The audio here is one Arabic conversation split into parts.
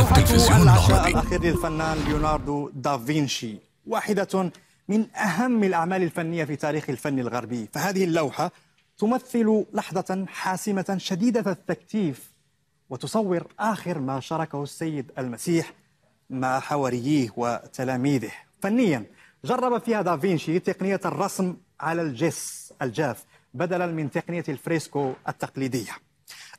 التلفزيون العربي الأخير للفنان ليوناردو دافينشي واحدة من أهم الأعمال الفنية في تاريخ الفن الغربي فهذه اللوحة تمثل لحظة حاسمة شديدة التكتيف وتصور آخر ما شاركه السيد المسيح مع حواريه وتلاميذه فنيا جرب فيها دافينشي تقنية الرسم على الجس الجاف بدلا من تقنية الفريسكو التقليدية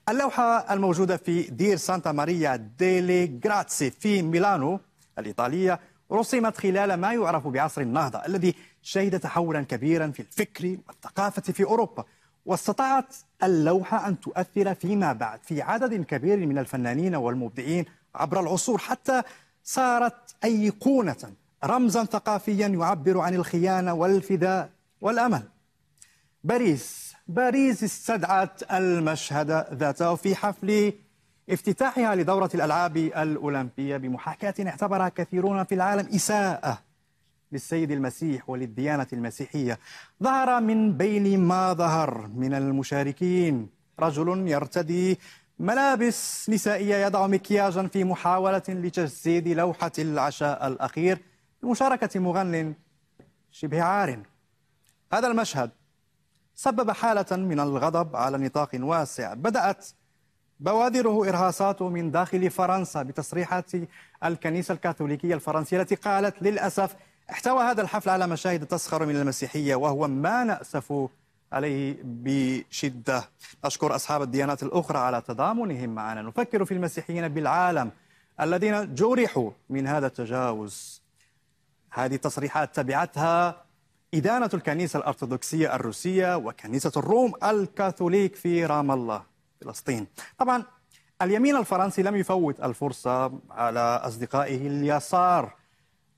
اللوحة الموجودة في دير سانتا ماريا ديلي غراتسي في ميلانو الإيطالية رسمت خلال ما يعرف بعصر النهضة الذي شهد تحولا كبيرا في الفكر والثقافة في أوروبا واستطاعت اللوحة أن تؤثر فيما بعد في عدد كبير من الفنانين والمبدعين عبر العصور حتى صارت أيقونة رمزا ثقافيا يعبر عن الخيانة والفداء والأمل باريس باريس استدعت المشهد ذاته في حفل افتتاحها لدورة الألعاب الأولمبية بمحاكاة اعتبرها كثيرون في العالم إساءة للسيد المسيح وللديانة المسيحية ظهر من بين ما ظهر من المشاركين رجل يرتدي ملابس نسائية يضع مكياجا في محاولة لتجسيد لوحة العشاء الأخير بمشاركة مغن شبه عار هذا المشهد سبب حالة من الغضب على نطاق واسع بدأت بوادره إرهاصات من داخل فرنسا بتصريحات الكنيسة الكاثوليكية الفرنسية التي قالت للأسف احتوى هذا الحفل على مشاهد تسخر من المسيحية وهو ما نأسف عليه بشدة أشكر أصحاب الديانات الأخرى على تضامنهم معنا نفكر في المسيحيين بالعالم الذين جرحوا من هذا التجاوز هذه التصريحات تبعتها إدانة الكنيسة الأرثوذكسية الروسية وكنيسة الروم الكاثوليك في رام الله فلسطين طبعا اليمين الفرنسي لم يفوت الفرصة على أصدقائه اليسار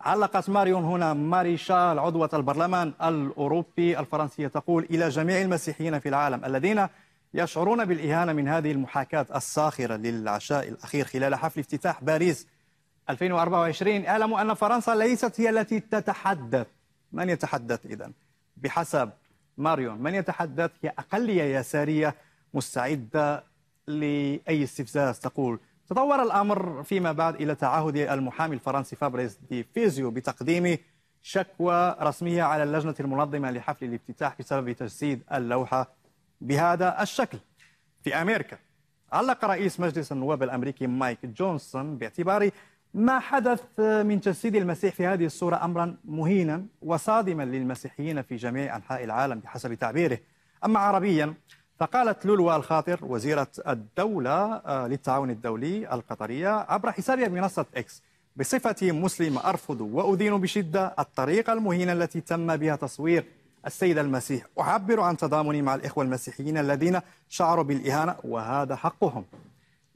علقت ماريون هنا ماريشال عضوة البرلمان الأوروبي الفرنسية تقول إلى جميع المسيحيين في العالم الذين يشعرون بالإهانة من هذه المحاكاة الساخرة للعشاء الأخير خلال حفل افتتاح باريس 2024 اعلموا أن فرنسا ليست هي التي تتحدث من يتحدث إذا بحسب ماريون من يتحدث هي أقلية يسارية مستعدة لأي استفزاز تقول تطور الأمر فيما بعد إلى تعهد المحامي الفرنسي فابريس دي فيزيو بتقديم شكوى رسمية على اللجنة المنظمة لحفل الافتتاح بسبب تجسيد اللوحة بهذا الشكل في أمريكا علق رئيس مجلس النواب الأمريكي مايك جونسون باعتبار ما حدث من تجسيد المسيح في هذه الصورة أمرا مهينا وصادما للمسيحيين في جميع أنحاء العالم بحسب تعبيره أما عربيا فقالت لولو الخاطر وزيرة الدولة آه، للتعاون الدولي القطرية عبر حسابها بمنصة إكس بصفتي مسلمة أرفض وأدين بشدة الطريقة المهينة التي تم بها تصوير السيد المسيح أعبر عن تضامني مع الإخوة المسيحيين الذين شعروا بالإهانة وهذا حقهم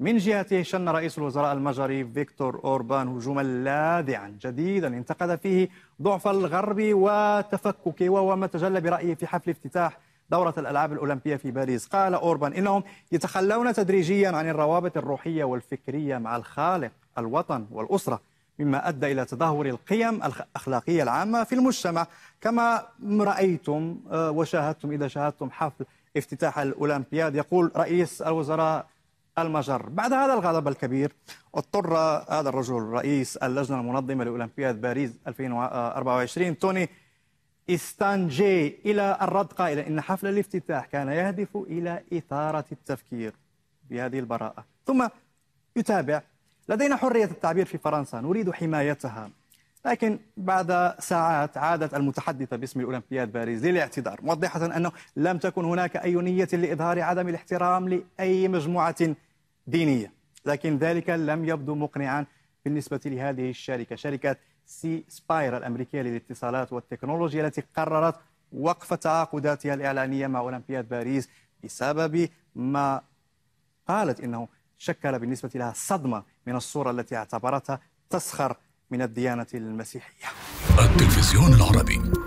من جهته شن رئيس الوزراء المجري فيكتور أوربان هجوما لاذعا جديدا انتقد فيه ضعف الغرب وتفككه ما تجلى برأيه في حفل افتتاح دورة الألعاب الأولمبية في باريس قال أوربان إنهم يتخلون تدريجيا عن الروابط الروحية والفكرية مع الخالق الوطن والأسرة مما أدى إلى تدهور القيم الأخلاقية العامة في المجتمع كما رأيتم آه، وشاهدتم إذا شاهدتم حفل افتتاح الأولمبياد يقول رئيس الوزراء المجر بعد هذا الغضب الكبير اضطر هذا الرجل رئيس اللجنة المنظمة لأولمبياد باريس 2024 توني إستانجي إلى الرد قائلا إن حفل الافتتاح كان يهدف إلى إثارة التفكير بهذه البراءة ثم يتابع لدينا حرية التعبير في فرنسا نريد حمايتها لكن بعد ساعات عادت المتحدثة باسم الأولمبياد باريس للاعتذار موضحة أنه لم تكن هناك أي نية لإظهار عدم الاحترام لأي مجموعة دينية لكن ذلك لم يبدو مقنعا بالنسبة لهذه الشركة شركة سي سباير الأمريكية للاتصالات والتكنولوجيا التي قررت وقف تعاقداتها الإعلانية مع أولمبياد باريس بسبب ما قالت إنه شكل بالنسبة لها صدمة من الصورة التي اعتبرتها تسخر من الديانة المسيحية التلفزيون العربي